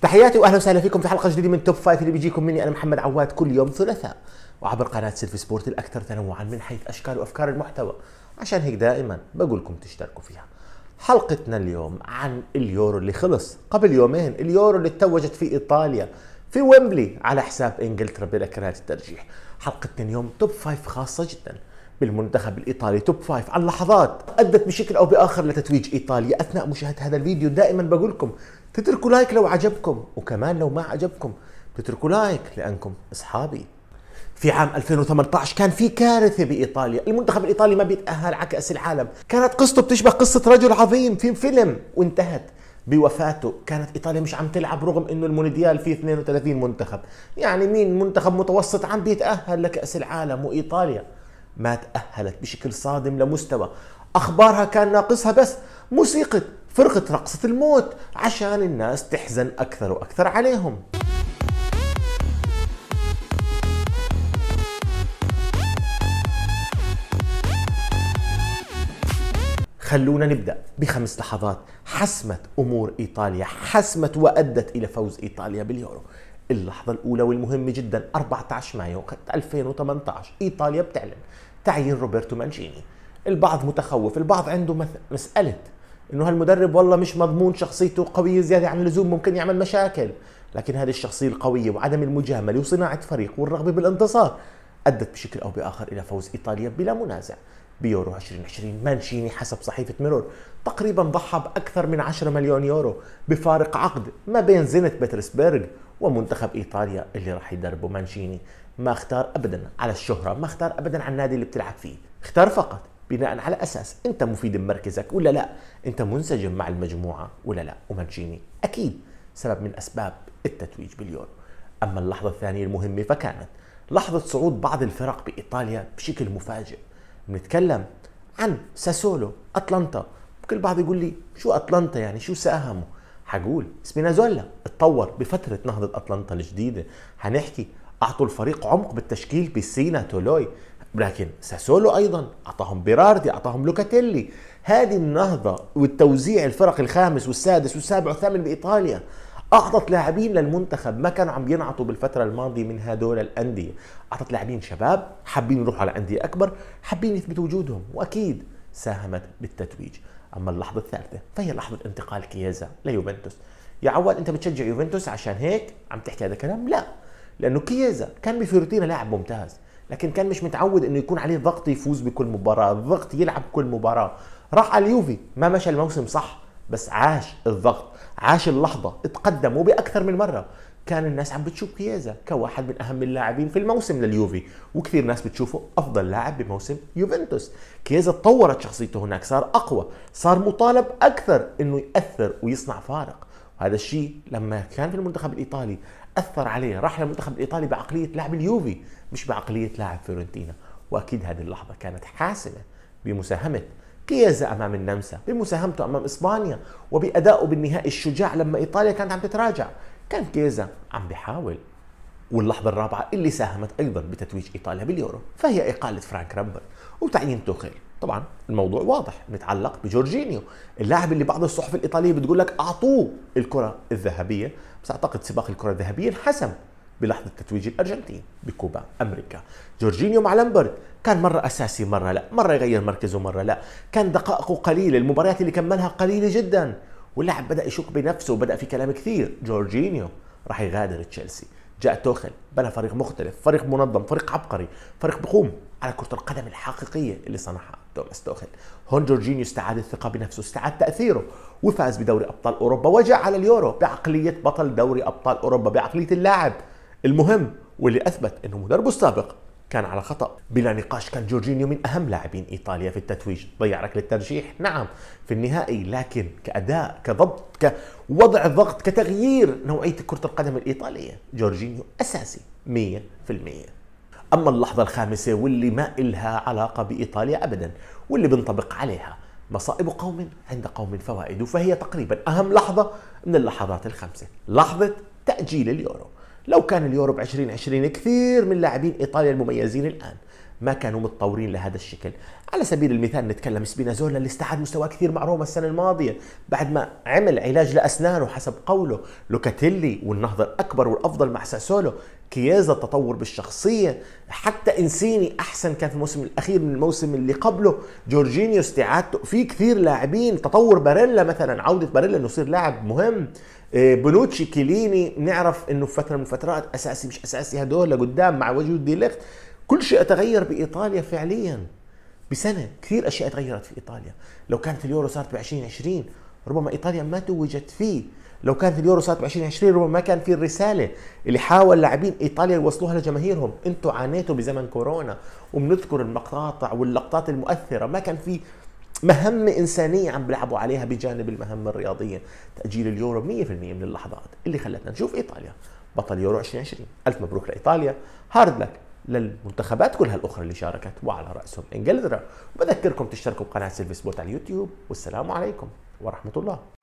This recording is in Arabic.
تحياتي واهلا وسهلا فيكم في حلقه جديده من توب فايف اللي بيجيكم مني انا محمد عواد كل يوم ثلاثاء وعبر قناه سيلفي سبورت الاكثر تنوعا من حيث اشكال وافكار المحتوى عشان هيك دائما بقول لكم تشتركوا فيها حلقتنا اليوم عن اليورو اللي خلص قبل يومين اليورو اللي توجت في ايطاليا في ويمبلي على حساب انجلترا بلا الترجيح حلقتنا اليوم توب فايف خاصه جدا بالمنتخب الايطالي توب فايف عن لحظات ادت بشكل او باخر لتتويج ايطاليا اثناء مشاهده هذا الفيديو دائما بقول لكم تتركوا لايك لو عجبكم وكمان لو ما عجبكم تتركوا لايك لأنكم أصحابي في عام 2018 كان في كارثة بإيطاليا المنتخب الإيطالي ما بيتأهل على كأس العالم كانت قصته بتشبه قصة رجل عظيم في فيلم وانتهت بوفاته كانت ايطاليا مش عم تلعب رغم انه المونديال فيه 32 منتخب يعني مين منتخب متوسط عم بيتاهل لكاس العالم وايطاليا ما تاهلت بشكل صادم لمستوى اخبارها كان ناقصها بس موسيقى فرقة رقصة الموت عشان الناس تحزن أكثر وأكثر عليهم خلونا نبدأ بخمس لحظات حسمت أمور إيطاليا حسمت وأدت إلى فوز إيطاليا باليورو اللحظة الأولى والمهمة جدا 14 مايو 2018 إيطاليا بتعلن تعيين روبرتو مانشيني البعض متخوف البعض عنده مسألة انه هالمدرب والله مش مضمون شخصيته قويه زياده عن اللزوم ممكن يعمل مشاكل لكن هذه الشخصيه القويه وعدم المجامله وصناعه فريق والرغبه بالانتصار ادت بشكل او باخر الى فوز ايطاليا بلا منازع بيورو 2020 مانشيني حسب صحيفه ميرور تقريبا ضحى باكثر من 10 مليون يورو بفارق عقد ما بين زينت بيترسبرغ ومنتخب ايطاليا اللي راح يدربه مانشيني ما اختار ابدا على الشهره ما اختار ابدا على النادي اللي بتلعب فيه اختار فقط بناء على اساس انت مفيد بمركزك ولا لا انت منسجم مع المجموعه ولا لا ومانشيني اكيد سبب من اسباب التتويج باليورو اما اللحظه الثانيه المهمه فكانت لحظه صعود بعض الفرق بايطاليا بشكل مفاجئ بنتكلم عن ساسولو اتلانتا كل بعض يقول لي شو اتلانتا يعني شو ساهموا حقول سبينازولا اتطور بفترة نهضة أتلانتا الجديدة حنحكي اعطوا الفريق عمق بالتشكيل بسينا تولوي لكن ساسولو ايضا اعطاهم بيراردي اعطاهم لوكاتيلي هذه النهضه والتوزيع الفرق الخامس والسادس والسابع والثامن بايطاليا اعطت لاعبين للمنتخب ما كانوا عم ينعطوا بالفتره الماضيه من هدول الانديه اعطت لاعبين شباب حابين يروحوا على انديه اكبر حابين يثبتوا وجودهم واكيد ساهمت بالتتويج اما اللحظه الثالثه فهي لحظه انتقال كيازا ليوفنتوس يا عواد انت بتشجع يوفنتوس عشان هيك عم تحكي هذا الكلام لا لانه كيزا كان بفيرتينا لاعب ممتاز لكن كان مش متعود انه يكون عليه ضغط يفوز بكل مباراه ضغط يلعب كل مباراه راح على اليوفي ما مشى الموسم صح بس عاش الضغط عاش اللحظه اتقدم وباكثر من مره كان الناس عم بتشوف كيازا كواحد من اهم اللاعبين في الموسم لليوفي وكثير ناس بتشوفه افضل لاعب بموسم يوفنتوس كيازا تطورت شخصيته هناك صار اقوى صار مطالب اكثر انه ياثر ويصنع فارق هذا الشيء لما كان في المنتخب الايطالي اثر عليه راح للمنتخب الايطالي بعقليه لاعب اليوفي مش بعقليه لاعب فيورنتينا واكيد هذه اللحظه كانت حاسمه بمساهمه كيازا امام النمسا بمساهمته امام اسبانيا وبادائه بالنهائي الشجاع لما ايطاليا كانت عم تتراجع كان كيزا عم بحاول واللحظة الرابعة اللي ساهمت أيضا بتتويج إيطاليا باليورو فهي إقالة فرانك رامبر وتعيين توخيل طبعا الموضوع واضح متعلق بجورجينيو اللاعب اللي بعض الصحف الايطاليه بتقول لك اعطوه الكره الذهبيه بس اعتقد سباق الكره الذهبيه انحسم بلحظه تتويج الارجنتين بكوبا امريكا جورجينيو مع لامبرت كان مره اساسي مره لا مره يغير مركزه مره لا كان دقائقه قليله المباريات اللي كملها قليله جدا واللاعب بدا يشك بنفسه وبدا في كلام كثير جورجينيو راح يغادر تشيلسي جاء توخل بنى فريق مختلف فريق منظم فريق عبقري فريق بقوم على كرة القدم الحقيقية اللي صنعها توماس توخل هون جورجينيو استعاد الثقة بنفسه استعاد تأثيره وفاز بدوري أبطال أوروبا وجاء على اليورو بعقلية بطل دوري أبطال أوروبا بعقلية اللاعب المهم واللي أثبت أنه مدربه السابق كان على خطأ بلا نقاش كان جورجينيو من أهم لاعبين إيطاليا في التتويج ضيع ركلة ترجيح نعم في النهائي لكن كأداء كضبط كوضع ضغط كتغيير نوعية كرة القدم الإيطالية جورجينيو أساسي 100% أما اللحظة الخامسة واللي ما إلها علاقة بإيطاليا أبدا واللي بنطبق عليها مصائب قوم عند قوم فوائد فهي تقريبا أهم لحظة من اللحظات الخمسة لحظة تأجيل اليورو لو كان اليورو ب 2020 كثير من لاعبين ايطاليا المميزين الان ما كانوا متطورين لهذا الشكل على سبيل المثال نتكلم سبينازولا اللي استعاد مستواه كثير مع روما السنه الماضيه بعد ما عمل علاج لاسنانه حسب قوله لوكاتيلي والنهضه الاكبر والافضل مع ساسولو كيازة تطور بالشخصية حتى إنسيني أحسن كان في الموسم الأخير من الموسم اللي قبله جورجينيو استعادته في كثير لاعبين تطور باريلا مثلا عودة باريلا إنه يصير لاعب مهم آه، بنوتشي كيليني نعرف إنه في فترة من الفترات أساسي مش أساسي هدول لقدام مع وجود ديليخت كل شيء تغير بإيطاليا فعليا بسنة كثير أشياء تغيرت في إيطاليا لو كانت اليورو صارت ب 2020 ربما ايطاليا ما توجت فيه لو كانت اليورو صارت ب 2020 ربما ما كان في الرساله اللي حاول لاعبين ايطاليا يوصلوها لجماهيرهم انتم عانيتوا بزمن كورونا وبنذكر المقاطع واللقطات المؤثره ما كان في مهمة إنسانية عم بيلعبوا عليها بجانب المهمة الرياضية تأجيل اليورو 100% من اللحظات اللي خلتنا نشوف إيطاليا بطل يورو 2020 ألف مبروك لإيطاليا هارد لك للمنتخبات كلها الأخرى اللي شاركت وعلى رأسهم إنجلترا وبذكركم تشتركوا بقناة سيلفي سبوت على اليوتيوب والسلام عليكم ورحمة الله